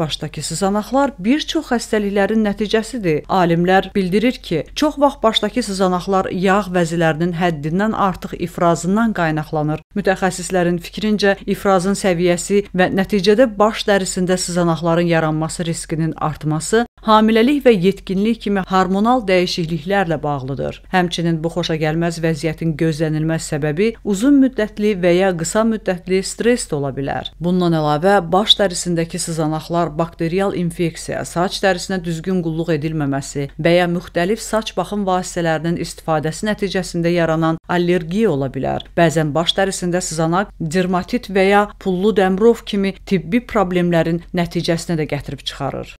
Başdakı sızanaqlar bir çox xəstəliklərin nəticəsidir. Alimlər bildirir ki, çox vaxt başdakı sızanaqlar yağ vəzilərinin həddindən artıq ifrazından qaynaqlanır. Mütəxəssislərin fikrincə, ifrazın səviyyəsi və nəticədə baş dərisində sızanaqların yaranması riskinin artması hamiləlik və yetkinlik kimi hormonal dəyişikliklərlə bağlıdır. Həmçinin bu xoşagəlməz vəziyyətin gözlənilməz səbəbi uzun müddətli və ya qısa müddətli stress də ola bilər. Bundan əlavə baş dərisindəki sızanaqlar, bakterial infeksiya, saç dərisinə düzgün qulluq edilməməsi və ya müxtəlif saç baxım vasitələrinin istifadəsi nəticəsində yaranan allergiya ola bilər. Bəzən baş dərisində sızanaq dermatit və ya pullu dəmrov kimi tibbi problemlərin nəticəsinə də gətirib çıxarır.